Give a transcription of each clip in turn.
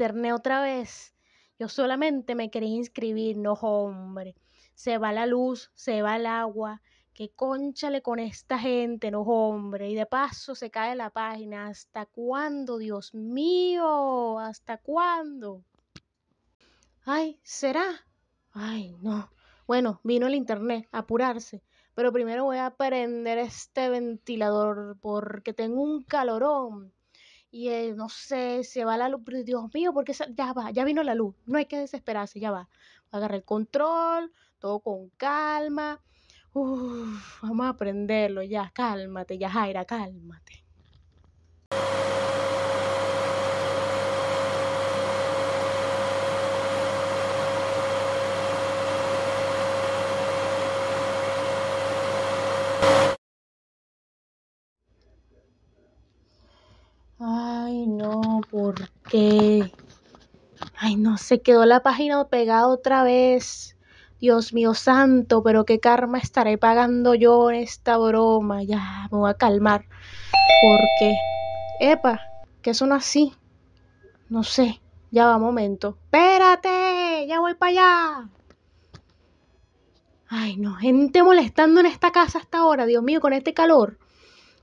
internet otra vez. Yo solamente me quería inscribir, no hombre. Se va la luz, se va el agua. Que conchale con esta gente, no hombre. Y de paso se cae la página. ¿Hasta cuándo, Dios mío? ¿Hasta cuándo? Ay, ¿será? Ay, no. Bueno, vino el internet, apurarse. Pero primero voy a prender este ventilador porque tengo un calorón y eh, no sé, se va la luz, Dios mío, porque ya va, ya vino la luz, no hay que desesperarse, ya va. Agarra el control, todo con calma. vamos a aprenderlo, ya, cálmate, ya Jaira, cálmate. que... Ay, no, se quedó la página pegada otra vez. Dios mío santo, pero qué karma estaré pagando yo en esta broma. Ya, me voy a calmar. Porque, epa, que son así. No sé, ya va, momento. Espérate, ya voy para allá. Ay, no, gente molestando en esta casa hasta ahora, Dios mío, con este calor.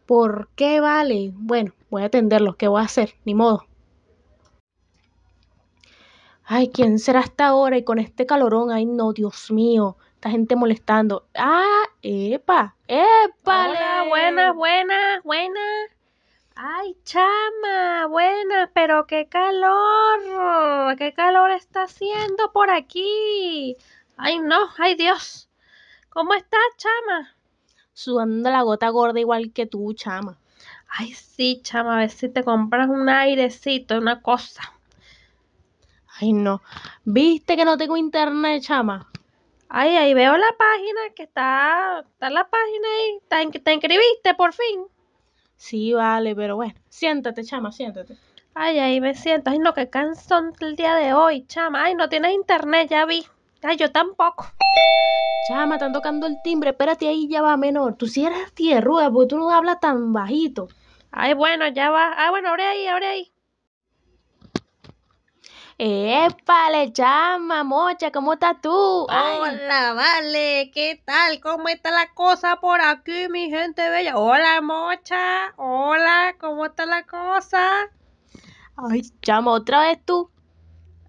¿Por qué vale? Bueno, voy a atenderlos, ¿qué voy a hacer? Ni modo ay, ¿quién será hasta ahora? Y con este calorón, ay, no, Dios mío, esta gente molestando. Ah, epa, epa, buenas, buenas, buenas. Ay, chama, buenas, pero qué calor, qué calor está haciendo por aquí. Ay, no, ay, Dios. ¿Cómo estás, chama? Sudando la gota gorda igual que tú, chama. Ay, sí, chama, a ver si te compras un airecito, una cosa. Ay, no. ¿Viste que no tengo internet, chama? Ay, ahí veo la página que está. Está la página ahí. ¿Te, te inscribiste por fin? Sí, vale, pero bueno. Siéntate, chama, siéntate. Ay, ahí me siento. Ay, no, qué cansón el día de hoy, chama. Ay, no tienes internet, ya vi. Ay, yo tampoco. Chama, están tocando el timbre. Espérate ahí, ya va, menor. Tú si eres tierruda, porque tú no hablas tan bajito. Ay, bueno, ya va. Ah, bueno, abre ahí, abre ahí vale chama, mocha! ¿Cómo estás tú? Hola, vale, ¿qué tal? ¿Cómo está la cosa por aquí, mi gente bella? Hola, mocha. Hola, ¿cómo está la cosa? Ay, chama, otra vez tú.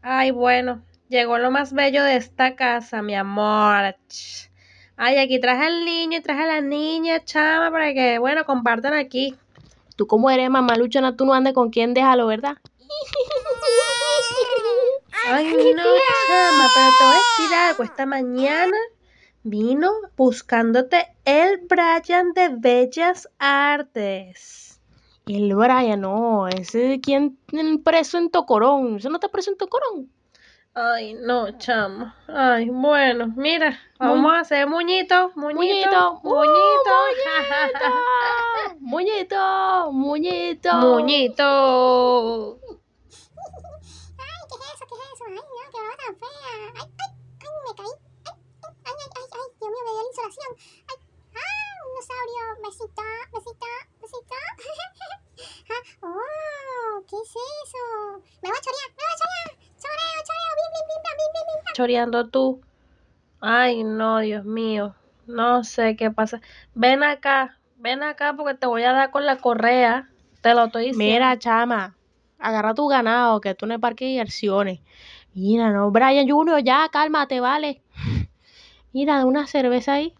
Ay, bueno, llegó lo más bello de esta casa, mi amor. Ay, aquí traje al niño y traje a la niña, chama, para que, bueno, compartan aquí. Tú cómo eres mamá luchona, tú no andes con quien déjalo, ¿verdad? Ay, no, chama, pero te voy a decir algo. Esta mañana vino buscándote el Brian de Bellas Artes. El Brian, no, ese de quien preso en Tocorón. ¿Eso no está preso en Tocorón? Ay, no, Chama, Ay, bueno, mira, vamos a hacer muñito, muñito, muñito, ¡Uh, muñito, muñito, muñito. muñito. Dios mío, me dio la insolación. Ay, ah, un dinosaurio. Besito, besito, besito. ah, oh, ¿qué es eso? Me voy a chorear, me voy a chorear. Choreo, choreo, bim, bim, bim, bim, bim, bim. Choreando tú. Ay, no, Dios mío. No sé qué pasa. Ven acá, ven acá porque te voy a dar con la correa. Te lo estoy diciendo. Mira, chama, agarra tu ganado, que tú no es parque de diversiones. Mira, no, Brian Junior, ya, cálmate, vale. Mira, una cerveza ahí.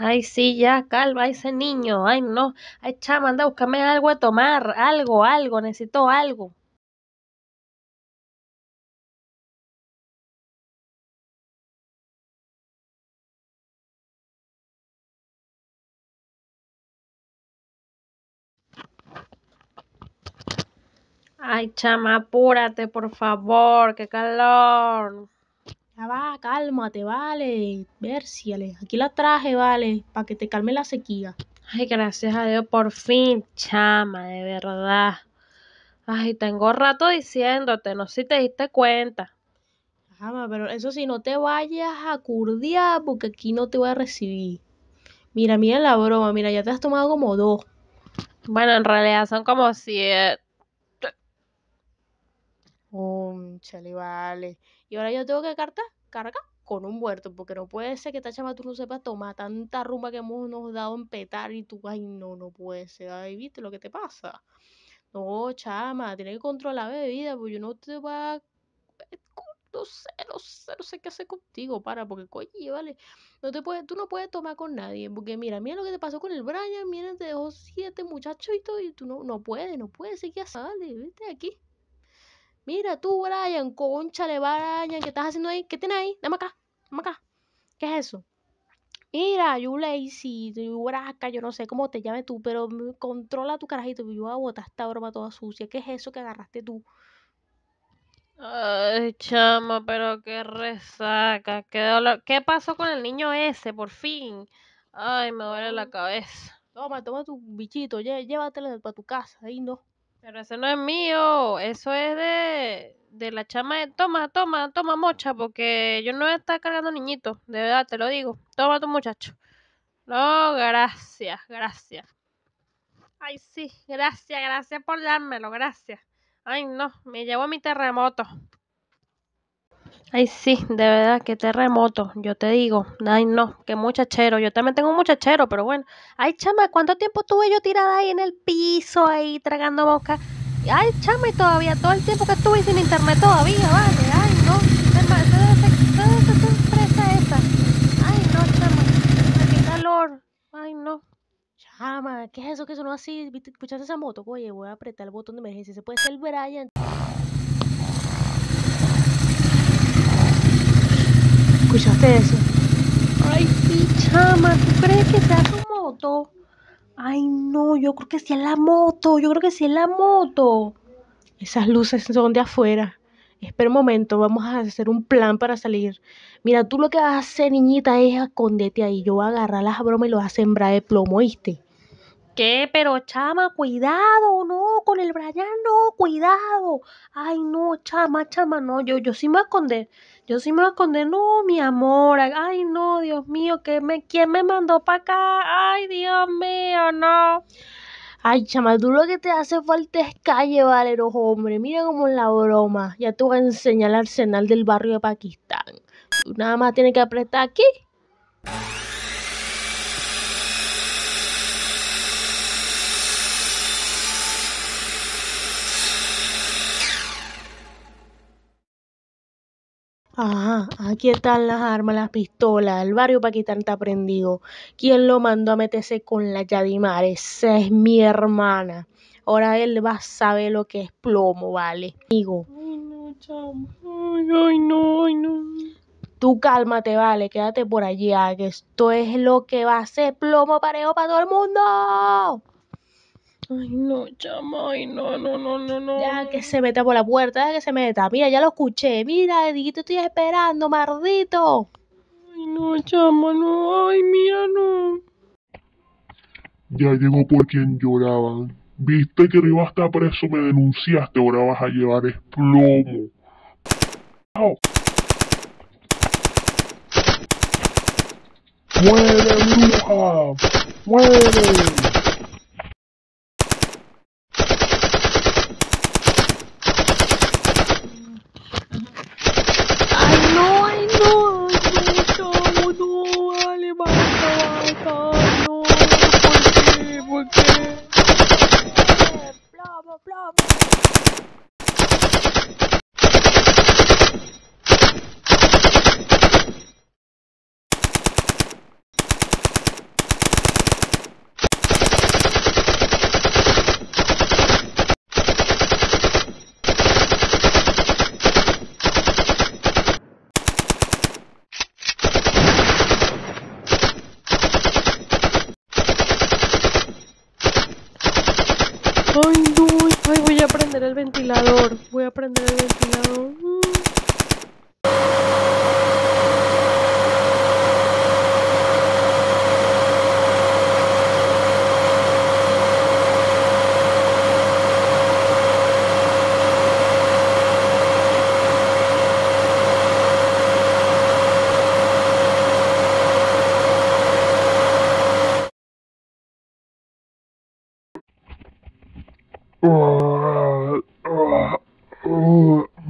Ay, sí, ya, calva ese niño. Ay, no. Ay, chama, anda, búscame algo a tomar. Algo, algo, necesito algo. Ay, chama, apúrate, por favor, qué calor. Ya va, cálmate, vale. le, Aquí la traje, vale, para que te calme la sequía. Ay, gracias a Dios, por fin, chama, de verdad. Ay, tengo rato diciéndote, no sé si te diste cuenta. Chama, pero eso sí, no te vayas a curdiar porque aquí no te voy a recibir. Mira, mira la broma, mira, ya te has tomado como dos. Bueno, en realidad son como siete. un chale, vale. Y ahora yo tengo que cargar, carga con un muerto, porque no puede ser que esta chama tú no sepas tomar tanta rumba que hemos nos dado en petar y tú, ay, no, no puede ser, ay, viste lo que te pasa. No, chama, tienes que controlar la bebida, porque yo no te va a... Eh, no sé, no sé, no sé qué hacer contigo, para, porque coño, vale, no te puedes, tú no puedes tomar con nadie, porque mira, mira lo que te pasó con el Brian, mira, te dejó siete muchachos y todo, y tú no, no puedes, no puedes, ¿qué haces? Vale, viste aquí. Mira tú, Brian, conchale, Brian, ¿qué estás haciendo ahí? ¿Qué tienes ahí? Dame acá, dame acá. ¿Qué es eso? Mira, you si you braca, yo no sé cómo te llames tú, pero controla tu carajito. Yo voy a botar esta broma toda sucia. ¿Qué es eso que agarraste tú? Ay, chama, pero qué resaca, qué dolor. ¿Qué pasó con el niño ese, por fin? Ay, me duele la cabeza. Toma, toma tu bichito, llévatelo para tu casa, ahí no. Pero eso no es mío, eso es de, la chama de, toma, toma, toma mocha, porque yo no voy a estar cargando niñito de verdad, te lo digo. Toma tu muchacho. No, gracias, gracias. Ay, sí, gracias, gracias por dármelo, gracias. Ay, no, me llevó mi terremoto. Ay, sí, de verdad, qué terremoto, yo te digo. Ay, no, qué muchachero. Yo también tengo un muchachero, pero bueno. Ay, chama, ¿cuánto tiempo tuve yo tirada ahí en el piso, ahí tragando boca? Ay, chama, y todavía todo el tiempo que estuve sin internet todavía, vale. Ay, no, ser tu empresa esa. Ay, no, chama, qué calor. Ay, no. Chama, ¿qué es eso que suena así? ¿Escuchaste esa moto? Oye, voy a apretar el botón de emergencia. Se puede ser Brian. ¿Escuchaste eso? Ay, sí, chama, ¿tú crees que sea tu moto? Ay, no, yo creo que sí es la moto, yo creo que sí es la moto. Esas luces son de afuera. Espera un momento, vamos a hacer un plan para salir. Mira, tú lo que vas a hacer, niñita, es esconderte ahí. Yo voy a agarrar las bromas y lo voy a sembrar de plomo, ¿oíste? ¿Qué? Pero chama, cuidado, no, con el Brian no, cuidado. Ay, no, chama, chama, no, yo, yo sí me voy a esconder. Yo sí me voy a esconder, no, mi amor. Ay, no, Dios mío, ¿qué me, ¿quién me mandó para acá? Ay, Dios mío, no. Ay, chama, tú lo que te hace falta es calle, Valero hombre. Mira cómo es la broma. Ya te voy a enseñar el arsenal del barrio de Pakistán. nada más tienes que apretar aquí. Ah, aquí están las armas, las pistolas, el barrio Paquitán está prendido. ¿Quién lo mandó a meterse con la Yadimar? Esa es mi hermana. Ahora él va a saber lo que es plomo, ¿vale? Amigo. Ay, no, chamo. Ay, ay, no, ay, no. Tú cálmate, vale, quédate por allí ¿ah? que esto es lo que va a ser plomo parejo para todo el mundo. Ay, no, chama, ay, no, no, no, no, no. Ya que se meta por la puerta, ya que se meta. Mira, ya lo escuché. Mira, te estoy esperando, mardito. Ay, no, chama, no, ay, mira, no. Ya llegó por quien lloraban. Viste que arriba está preso, me denunciaste, ahora vas a llevar esplomo ¡Muere, bruja! ¡Muere! Ay, no, ay, voy a prender el ventilador. Voy a prender el ventilador. Mm.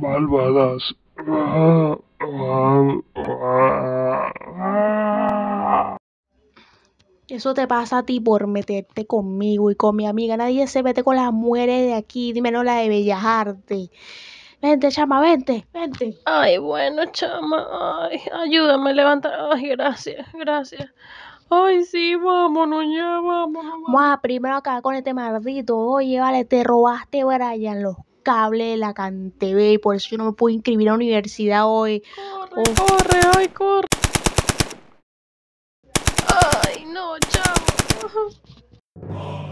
malvadas. Eso te pasa a ti por meterte conmigo y con mi amiga. Nadie se mete con las mujeres de aquí, no la de Bellas Artes. Vente, chama, vente, vente. Ay, bueno, chama, ay, ayúdame a levantar. Ay, gracias, gracias. Ay, sí, vámonos ya, vámonos. Vamos a primero acá con este maldito. Oye, vale, te robaste, Brian, los cables de la CanTV y por eso yo no me puedo inscribir a la universidad hoy. Corre, corre, ay, corre. Ay, no, chavo.